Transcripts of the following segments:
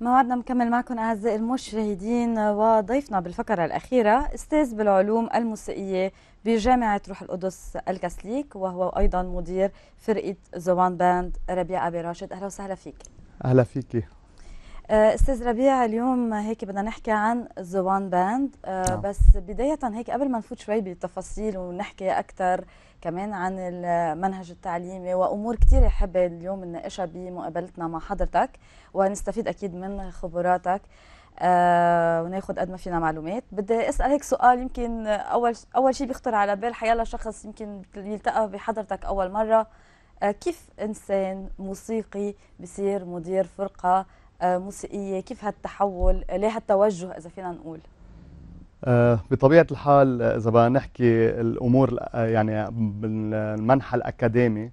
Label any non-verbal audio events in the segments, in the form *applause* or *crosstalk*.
موعدنا مكمل معكم اعزائي المشاهدين وضيفنا بالفقره الاخيره استاذ بالعلوم الموسيقيه بجامعه روح القدس الكاثليك وهو ايضا مدير فرقه زوان باند ربيع ابي راشد اهلا وسهلا فيك اهلا فيكي آه، استاذ ربيع اليوم هيك بدنا نحكي عن ذا وان باند بس بدايه هيك قبل ما نفوت شوي بالتفاصيل ونحكي اكثر كمان عن المنهج التعليمي وامور كثيره حابه اليوم نناقشها بمقابلتنا مع حضرتك ونستفيد اكيد من خبراتك آه وناخذ قد ما فينا معلومات بدي اسال هيك سؤال يمكن اول اول شيء بيخطر على بال حيلا شخص يمكن يلتقى بحضرتك اول مره آه كيف انسان موسيقي بصير مدير فرقه آه، موسيقيه كيف هالتحول ليه هالتوجه اذا فينا نقول آه، بطبيعه الحال آه، اذا بدنا نحكي الامور يعني بالمنحى الاكاديمي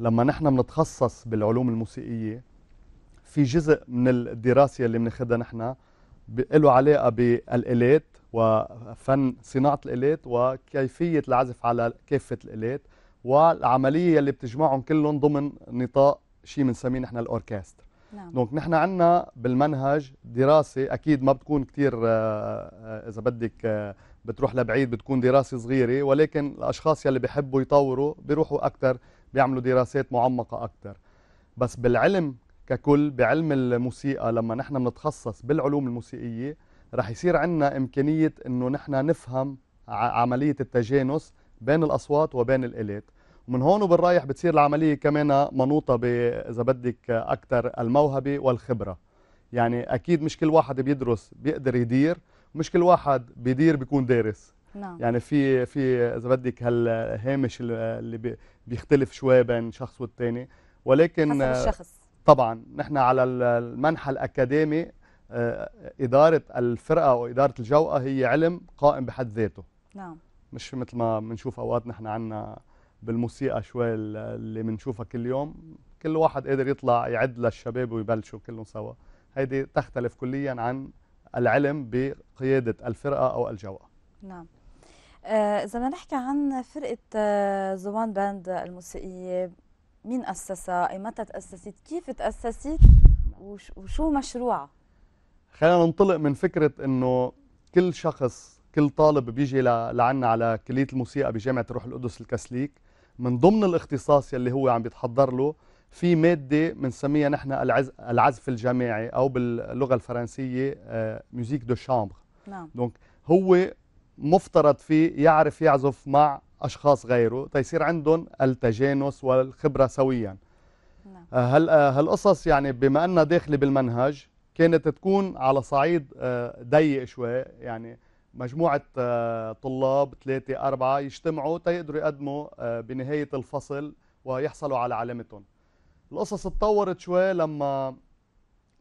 لما نحن بنتخصص بالعلوم الموسيقيه في جزء من الدراسه اللي بناخذها نحن له علاقه بالالات وفن صناعه الالات وكيفيه العزف على كافه الالات والعمليه اللي بتجمعهم كلهم ضمن نطاق شيء بنسميه نحن الاوركسترا نعم دونك نحن عندنا بالمنهج دراسه اكيد ما بتكون كثير آه، آه، اذا بدك آه، بتروح لبعيد بتكون دراسه صغيره ولكن الاشخاص يلي بيحبوا يطوروا بيروحوا اكثر بيعملوا دراسات معمقه اكثر بس بالعلم ككل بعلم الموسيقى لما نحن بنتخصص بالعلوم الموسيقيه رح يصير عندنا امكانيه انه نحن نفهم عمليه التجانس بين الاصوات وبين الالات ومن هون وبالرايح بتصير العمليه كمان منوطه اذا بدك اكثر الموهبه والخبره يعني اكيد مش كل واحد بيدرس بيقدر يدير مش كل واحد بيدير بيكون دارس نعم. يعني في في اذا بدك هالهامش اللي بيختلف شوي بين شخص والثاني ولكن حسب الشخص طبعا نحن على المنحى الاكاديمي آه، اداره الفرقه واداره الجوقه هي علم قائم بحد ذاته نعم مش مثل ما بنشوف اوقات نحن عندنا بالموسيقى شوي اللي بنشوفها كل يوم كل واحد قادر يطلع يعد للشباب ويبلشوا كلهم سوا هيدي تختلف كليا عن العلم بقيادة الفرقة أو الجوقة نعم آه، إذا بدنا نحكي عن فرقة آه، زوان باند الموسيقية مين أسسها؟ متى تأسست؟ كيف تأسست؟ وشو مشروعها؟ خلينا ننطلق من فكرة إنه كل شخص كل طالب بيجي لعنا على كلية الموسيقى بجامعة روح القدس الكاثوليك من ضمن الاختصاص يلي هو عم بيتحضر له في مادة بنسميها نحن العزف الجماعي أو باللغة الفرنسية ميوزيك دو شامبر نعم دونك هو مفترض فيه يعرف يعزف مع أشخاص غيره تيصير عندهم التجانس والخبرة سويا نعم. آه، هل آه، هالقصص يعني بما أنها داخلة بالمنهج كانت تكون على صعيد آه، ضيق شوي يعني مجموعة آه، طلاب ثلاثة أربعة يجتمعوا تيقدروا يقدموا آه، بنهاية الفصل ويحصلوا على علامتهم القصص تطورت شوي لما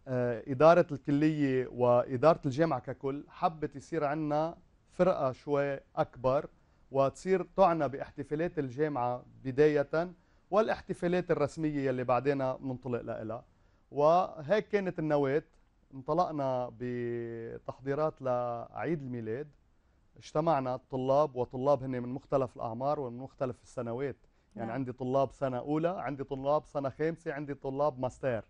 آه، إدارة الكلية وإدارة الجامعة ككل حبت يصير عندنا فرقة شوي أكبر وتصير تعنى باحتفالات الجامعة بداية والاحتفالات الرسمية يلي بعدين بننطلق لها وهيك كانت النواة انطلقنا بتحضيرات لعيد الميلاد اجتمعنا الطلاب وطلاب هن من مختلف الأعمار ومن مختلف السنوات يعني نعم. عندي طلاب سنة أولى عندي طلاب سنة خامسة عندي طلاب ماستر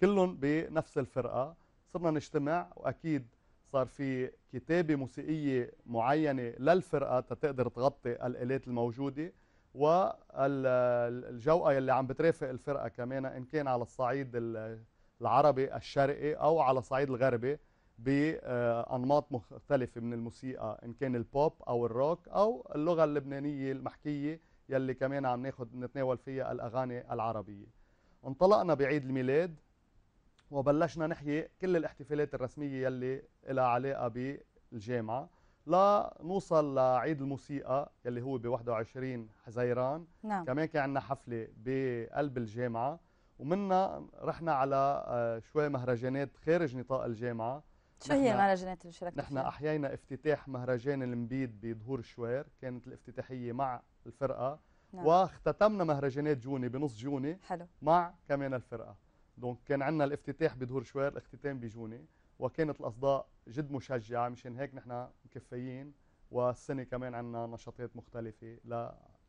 كلهم بنفس الفرقة صرنا نجتمع وأكيد صار في كتابة موسيقية معينة للفرقة تتقدر تغطي الآلات الموجودة والجوقة اللي عم بترافق الفرقة كمان إن كان على الصعيد العربي الشرقي او على الصعيد الغربي بانماط مختلفه من الموسيقى ان كان البوب او الروك او اللغه اللبنانيه المحكيه يلي كمان عم ناخذ نتناول فيها الاغاني العربيه انطلقنا بعيد الميلاد وبلشنا نحيي كل الاحتفالات الرسميه يلي لها علاقه بالجامعه لنوصل لعيد الموسيقى يلي هو ب 21 حزيران نعم. كمان كان عندنا حفله بقلب الجامعه ومنها رحنا على آه، شوي مهرجانات خارج نطاق الجامعه شو هي المهرجانات اللي شاركتوا نحن احيينا افتتاح مهرجان المبيد بظهور الشوير كانت الافتتاحيه مع الفرقه نعم. واختتمنا مهرجانات جوني بنص جوني حلو. مع كمان الفرقه دونك كان عندنا الافتتاح بظهور شوير الاختتام بجوني وكانت الاصداء جد مشجعه مشان هيك نحن مكفيين والسنه كمان عندنا نشاطات مختلفه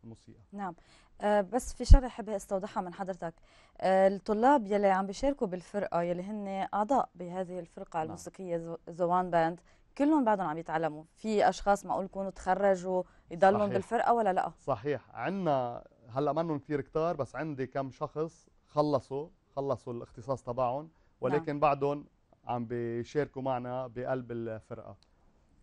الموسيقى نعم آه، بس في شغله حابه استوضحها من حضرتك آه، الطلاب يلي عم بيشاركوا بالفرقه يلي هن اعضاء بهذه الفرقه نعم. الموسيقيه زوان باند كلهم بعدهم عم يتعلموا في اشخاص معقول يكونوا تخرجوا يضلوا بالفرقه ولا لا صحيح عندنا هلا منهم كثير كتار بس عندي كم شخص خلصوا خلصوا الاختصاص تبعهم نعم. ولكن نعم. بعدهم عم بيشاركوا معنا بقلب الفرقه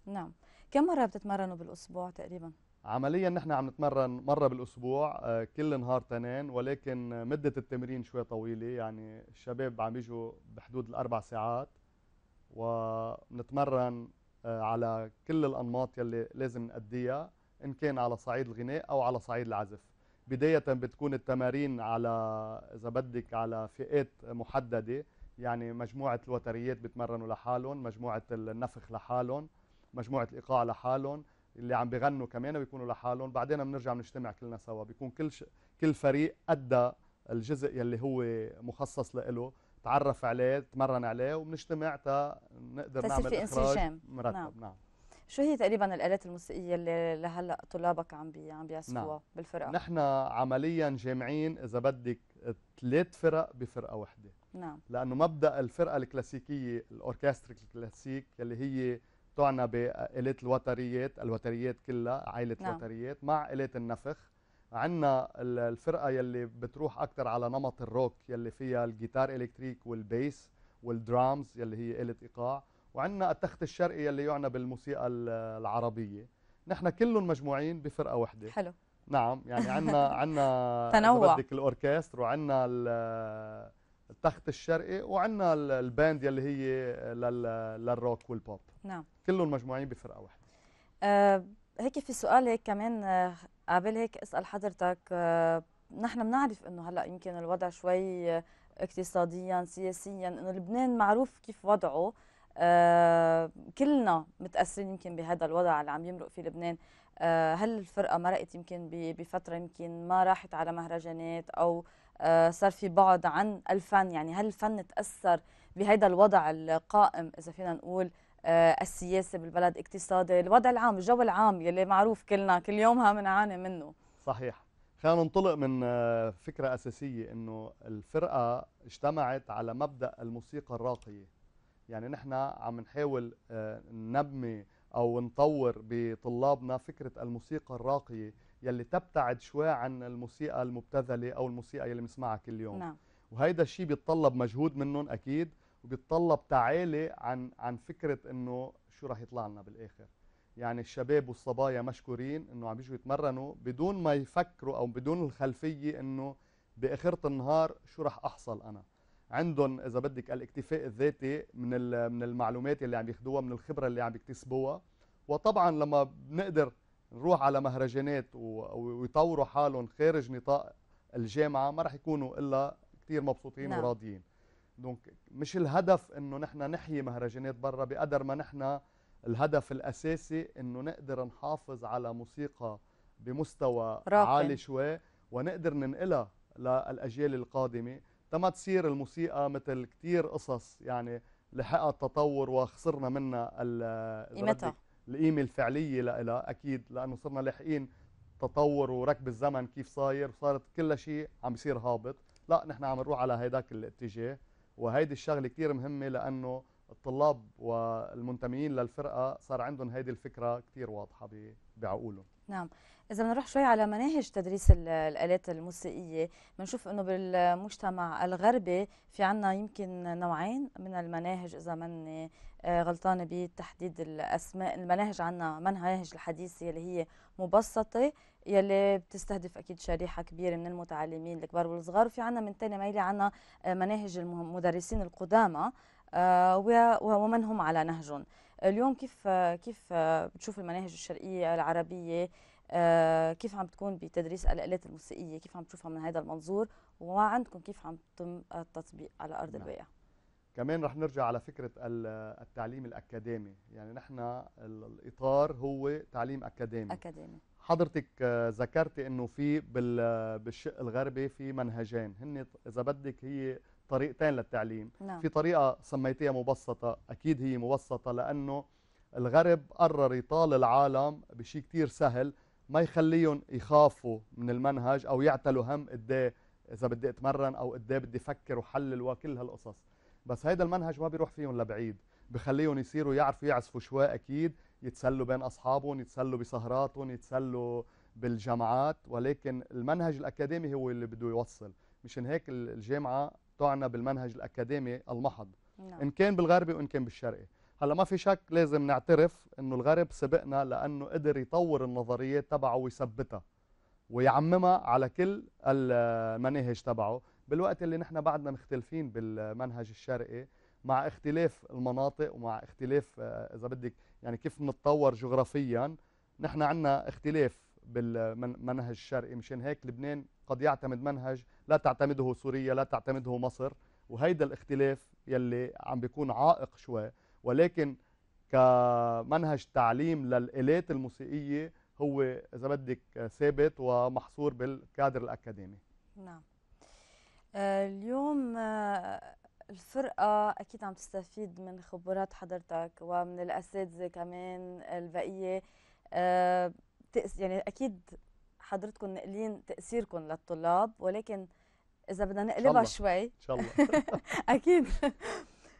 نعم كم مره بتتمرنوا بالاسبوع تقريبا عمليا نحن عم نتمرن مره بالاسبوع آه، كل نهار تنين ولكن مده التمرين شوي طويله يعني الشباب عم يجوا بحدود الاربع ساعات ونتمرن آه، على كل الانماط يلي لازم نأديها ان كان على صعيد الغناء او على صعيد العزف بدايه بتكون التمارين على اذا بدك على فئات محدده يعني مجموعه الوتريات بتمرنوا لحالهم مجموعه النفخ لحالهم مجموعه الايقاع لحالهم اللي عم بيغنوا كمان بيكونوا لحالهم بعدين بنرجع بنجتمع كلنا سوا بيكون كل ش... كل فريق ادى الجزء يلي هو مخصص له تعرف عليه تمرن عليه وبنجتمع تا نقدر نعمل في انسجام مرتب نعم. نعم شو هي تقريبا الالات الموسيقيه اللي لهلا طلابك عم بي عم بيعزفوها نعم. بالفرقه نحن عمليا جامعين اذا بدك ثلاث فرق بفرقه واحده نعم لانه مبدا الفرقه الكلاسيكيه الاوركسترا الكلاسيك اللي هي تعنى بآلة الوتريات الوتريات كلها عائلة نعم. وتريات مع آلة النفخ عندنا الفرقة يلي بتروح أكثر على نمط الروك يلي فيها الجيتار إلكتريك والبيس والدرامز يلي هي آلة إيقاع وعندنا التخت الشرقي يلي يعنى بالموسيقى العربية نحن كلهم مجموعين بفرقة واحدة حلو نعم يعني عندنا عندنا *laughs* تنوع بدك الأوركستر وعندنا التخت الشرقي وعندنا الباند يلي هي للروك والبوب نعم كلهم مجموعين بفرقه واحده أه هيك في سؤال هيك كمان آه، قبل هيك اسال حضرتك أه نحن بنعرف انه هلا يمكن الوضع شوي آه، اقتصاديا سياسيا انه لبنان معروف كيف وضعه أه كلنا متاثرين يمكن بهذا الوضع اللي عم يمرق فيه لبنان آه، هل الفرقه مرقت يمكن بفتره يمكن ما راحت على مهرجانات او آه، صار في بعد عن الفن يعني هل الفن تاثر بهذا الوضع القائم اذا فينا نقول آه، السياسي بالبلد اقتصادي الوضع العام الجو العام يلي معروف كلنا كل يومها بنعاني من منه صحيح خلينا ننطلق من فكرة أساسية إنه الفرقة اجتمعت على مبدأ الموسيقى الراقية يعني نحن عم نحاول نبني او نطور بطلابنا فكره الموسيقى الراقيه يلي تبتعد شوي عن الموسيقى المبتذله او الموسيقى يلي بنسمعها كل يوم نعم. وهيدا الشيء بيتطلب مجهود منهم اكيد وبيتطلب تعالي عن عن فكره انه شو راح يطلع لنا بالاخر يعني الشباب والصبايا مشكورين انه عم بيجوا يتمرنوا بدون ما يفكروا او بدون الخلفيه انه باخره النهار شو راح احصل انا عندهم اذا بدك الاكتفاء الذاتي من من المعلومات اللي عم ياخذوها من الخبره اللي عم يكتسبوها وطبعا لما بنقدر نروح على مهرجانات ويطوروا حالهم خارج نطاق الجامعه ما راح يكونوا الا كثير مبسوطين نعم. وراضيين دونك مش الهدف انه نحن نحيي مهرجانات برا بقدر ما نحن الهدف الاساسي انه نقدر نحافظ على موسيقى بمستوى راقن. عالي شوي ونقدر ننقلها للاجيال القادمه تما تصير الموسيقى مثل كثير قصص يعني لحقها التطور وخسرنا منها قيمتها القيمه الفعليه لها اكيد لانه صرنا لاحقين تطور وركب الزمن كيف صاير وصارت كل شيء عم يصير هابط لا نحن عم نروح على هيداك الاتجاه وهيدي الشغله كثير مهمه لانه الطلاب والمنتمين للفرقه صار عندهم هذه الفكره كثير واضحه بعقولهم نعم اذا بنروح شوي على مناهج تدريس الالات الموسيقيه بنشوف انه بالمجتمع الغربي في عنا يمكن نوعين من المناهج اذا من آه، غلطانه بتحديد الاسماء المناهج عنا مناهج الحديثه اللي هي مبسطه يلي بتستهدف اكيد شريحه كبيره من المتعلمين الكبار والصغار وفي عنا من ثاني ميلة عنا آه، مناهج المدرسين القدامى آه، ومن هم على نهجهم اليوم كيف كيف بتشوف المناهج الشرقيه العربيه آه، كيف عم تكون بتدريس الالات الموسيقيه كيف عم تشوفها من هذا المنظور وما عندكم كيف عم تتم التطبيق على ارض نعم. الواقع كمان رح نرجع على فكره التعليم الاكاديمي يعني نحن الاطار هو تعليم اكاديمي اكاديمي حضرتك آه، ذكرتي انه في بالشق الغربي في منهجين هن اذا بدك هي طريقتين للتعليم نعم. في طريقة سميتيها مبسطة أكيد هي مبسطة لأنه الغرب قرر يطال العالم بشيء كتير سهل ما يخليهم يخافوا من المنهج أو يعتلوا هم قديه إذا بدي أتمرن أو قديه بدي أفكر وحلل وكل هالقصص بس هيدا المنهج ما بيروح فيهم لبعيد بخليهم يصيروا يعرفوا يعزفوا شوي أكيد يتسلوا بين أصحابهم يتسلوا بسهراتهم يتسلوا بالجامعات ولكن المنهج الأكاديمي هو اللي بده يوصل مشان هيك الجامعة تعنى بالمنهج الأكاديمي المحض نعم. إن كان بالغربي وإن كان بالشرقي هلا ما في شك لازم نعترف انه الغرب سبقنا لانه قدر يطور النظريات تبعه ويثبتها ويعممها على كل المناهج تبعه بالوقت اللي نحن بعدنا مختلفين بالمنهج الشرقي مع اختلاف المناطق ومع اختلاف آه، اذا بدك يعني كيف نتطور جغرافيا نحن عندنا اختلاف بالمنهج الشرقي مشان هيك لبنان قد يعتمد منهج لا تعتمده سوريا لا تعتمده مصر وهيدا الاختلاف يلي عم بيكون عائق شوي ولكن كمنهج تعليم للالات الموسيقيه هو اذا بدك ثابت ومحصور بالكادر الاكاديمي نعم آه، اليوم آه، الفرقة أكيد عم تستفيد من خبرات حضرتك ومن الأساتذة كمان البقية آه، يعني أكيد حضرتكم ناقلين تاثيركم للطلاب ولكن اذا بدنا نقلبها شوي ان شاء الله *laughs* اكيد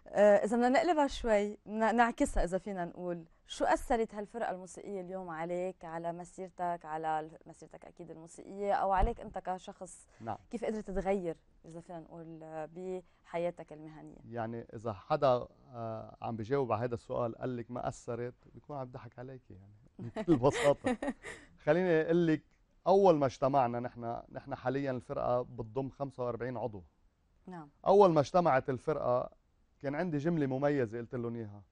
آه، اذا بدنا نقلبها شوي نعكسها اذا فينا نقول شو اثرت هالفرقه الموسيقيه اليوم عليك على مسيرتك على مسيرتك اكيد الموسيقيه او عليك انت كشخص نعم. كيف قدرت تغير اذا فينا نقول آه، بحياتك المهنيه يعني اذا حدا آه، عم بجاوب على هذا السؤال قال لك ما اثرت بيكون عم بضحك عليك يعني *laughs* بكل بساطه *laughs* خليني اقول لك اول ما اجتمعنا نحن نحن حاليا الفرقه بتضم 45 عضو نعم اول ما اجتمعت الفرقه كان عندي جمله مميزه قلت لهم اياها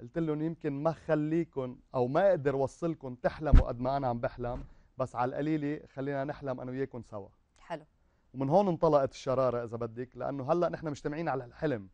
قلت لهم يمكن ما خليكم او ما اقدر اوصلكم تحلموا قد ما انا عم بحلم بس على القليله خلينا نحلم انا وياكم سوا حلو ومن هون انطلقت الشراره اذا بدك لانه هلا نحن مجتمعين على الحلم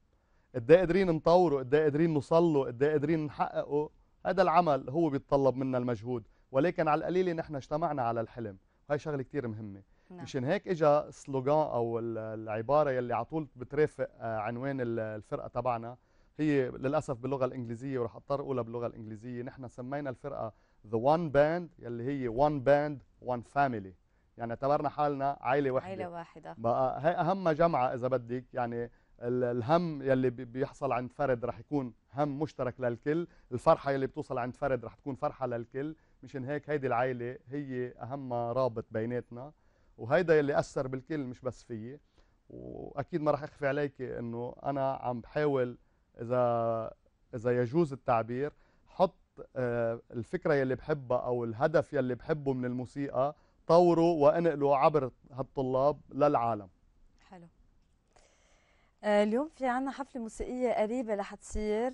قد إيه قادرين نطوره قد إيه قادرين نوصل له قد إيه قادرين نحققه هذا العمل هو بيتطلب منا المجهود ولكن على القليل نحن اجتمعنا على الحلم وهي شغله كثير مهمه نعم. مشان هيك اجى سلوغان او العباره يلي على طول بترافق آه، عنوان الفرقه تبعنا هي للاسف باللغه الانجليزيه وراح اضطر اقولها باللغه الانجليزيه نحن سمينا الفرقه ذا وان باند يلي هي وان باند وان فاميلي يعني اعتبرنا حالنا عائله واحده عائله واحده بقى هي اهم جمعه اذا بدك يعني الهم يلي بيحصل عند فرد رح يكون هم مشترك للكل الفرحه يلي بتوصل عند فرد رح تكون فرحه للكل مشان هيك هيدي العائله هي اهم رابط بيناتنا وهيدا يلي اثر بالكل مش بس فيي واكيد ما راح اخفي عليك انه انا عم بحاول اذا اذا يجوز التعبير حط آه، الفكره يلي بحبها او الهدف يلي بحبه من الموسيقى طوره وانقله عبر هالطلاب للعالم حلو آه، اليوم في عنا حفله موسيقيه قريبه رح تصير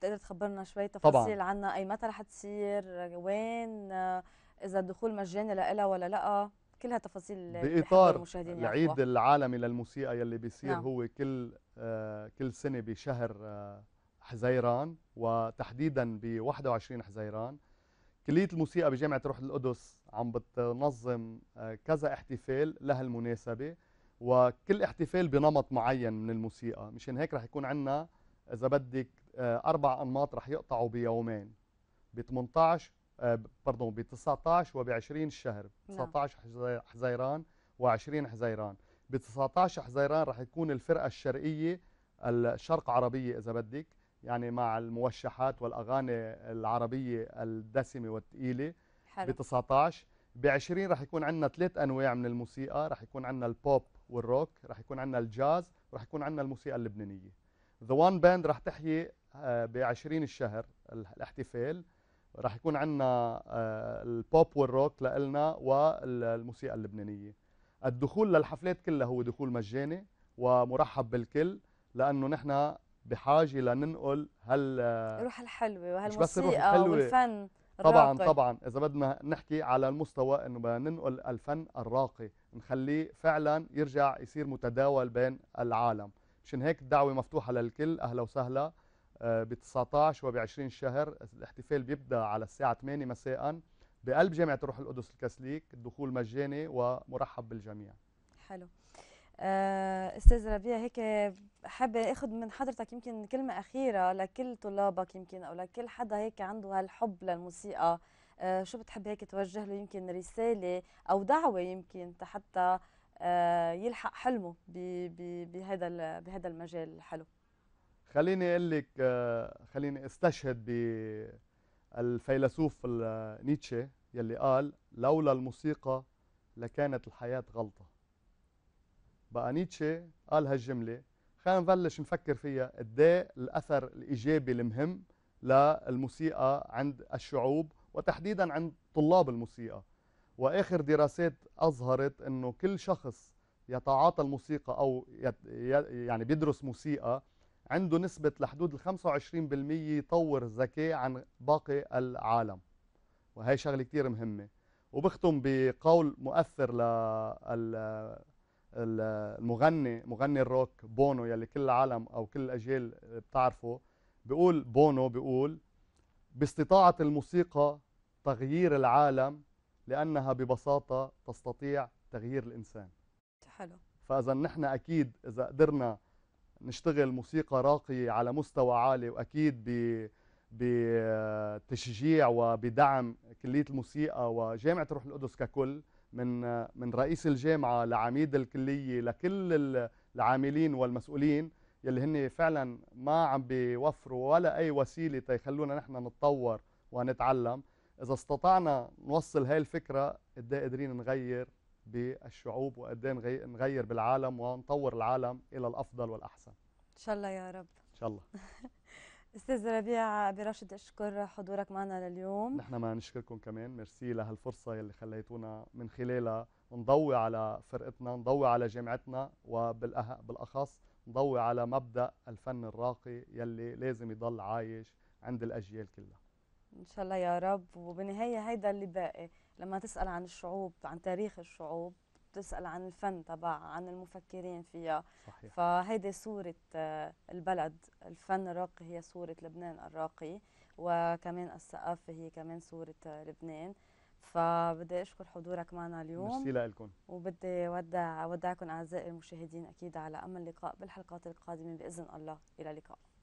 بتقدر تخبرنا شوي تفاصيل عنها اي متى رح تصير وين اذا الدخول مجاني لها ولا لا كلها تفاصيل باطار العيد العالمي للموسيقى يلي بيصير نعم. هو كل آه كل سنه بشهر آه حزيران وتحديدا ب 21 حزيران كلية الموسيقى بجامعة روح القدس عم بتنظم آه كذا احتفال لهالمناسبة وكل احتفال بنمط معين من الموسيقى مشان هيك رح يكون عندنا إذا بدك آه، أربع أنماط رح يقطعوا بيومين آه، ب 18 برضو ب 19 وب 20 الشهر 19 حزيران و20 حزيران ب 19 حزيران رح يكون الفرقة الشرقية الشرق عربية إذا بدك يعني مع الموشحات والأغاني العربية الدسمة والثقيلة ب 19 ب 20 رح يكون عندنا ثلاث أنواع من الموسيقى رح يكون عندنا البوب والروك رح يكون عندنا الجاز ورح يكون عندنا الموسيقى اللبنانية ذا وان باند رح تحيي آه، بعشرين الشهر الاحتفال راح يكون عندنا آه، البوب والروك لنا والموسيقى اللبنانية الدخول للحفلات كلها هو دخول مجاني ومرحب بالكل لأنه نحن بحاجة لننقل هال الروح الحلوة وهالموسيقى والفن طبعا الراقي. طبعا اذا بدنا نحكي على المستوى انه بدنا ننقل الفن الراقي نخليه فعلا يرجع يصير متداول بين العالم مشان هيك الدعوه مفتوحه للكل اهلا وسهلا ب 19 وب 20 شهر الاحتفال بيبدا على الساعه 8 مساء بقلب جامعه الروح القدس الكاثوليك الدخول مجاني ومرحب بالجميع حلو آه، استاذ ربيع هيك حابه اخذ من حضرتك يمكن كلمه اخيره لكل طلابك يمكن او لكل حدا هيك عنده هالحب للموسيقى آه، شو بتحب هيك توجه له يمكن رساله او دعوه يمكن حتى آه، يلحق حلمه بهذا بهذا المجال الحلو خليني اقول لك آه، خليني استشهد بالفيلسوف نيتشه يلي قال لولا الموسيقى لكانت الحياة غلطة بقى نيتشه قال هالجملة خلينا نبلش نفكر فيها قد إيه الاثر الايجابي المهم للموسيقى عند الشعوب وتحديدا عند طلاب الموسيقى واخر دراسات اظهرت انه كل شخص يتعاطى الموسيقى او يعني بيدرس موسيقى عنده نسبة لحدود ال 25% طور الذكاء عن باقي العالم وهي شغله كثير مهمه وبختم بقول مؤثر للمغني مغني الروك بونو يلي كل العالم او كل الاجيال بتعرفه بيقول بونو بيقول باستطاعه الموسيقى تغيير العالم لانها ببساطه تستطيع تغيير الانسان حلو فاذا نحن اكيد اذا قدرنا نشتغل موسيقى راقية على مستوى عالي وأكيد بتشجيع وبدعم كلية الموسيقى وجامعة روح القدس ككل من من رئيس الجامعة لعميد الكلية لكل العاملين والمسؤولين يلي هن فعلا ما عم بيوفروا ولا أي وسيلة تيخلونا نحن نتطور ونتعلم إذا استطعنا نوصل هاي الفكرة قد إيه قادرين نغير بالشعوب وقدام ايه نغير بالعالم ونطور العالم إلى الأفضل والأحسن إن شاء الله يا رب إن شاء الله *laughs* استاذ ربيع براشد اشكر حضورك معنا لليوم نحن ما نشكركم كمان ميرسي لهالفرصه يلي خليتونا من خلالها نضوي على فرقتنا نضوي على جامعتنا وبالاخص نضوي على مبدا الفن الراقي يلي لازم يضل عايش عند الاجيال كلها ان شاء الله يا رب وبالنهايه هيدا اللي باقي لما تسأل عن الشعوب عن تاريخ الشعوب بتسأل عن الفن تبعها عن المفكرين فيها صحيح. فهيدي صورة آه، البلد الفن الراقي هي صورة لبنان الراقي وكمان الثقافة هي كمان صورة آه، لبنان فبدي اشكر حضورك معنا اليوم مرسي لكم وبدي ودع اودعكم اعزائي المشاهدين اكيد على امل لقاء بالحلقات القادمه باذن الله الى اللقاء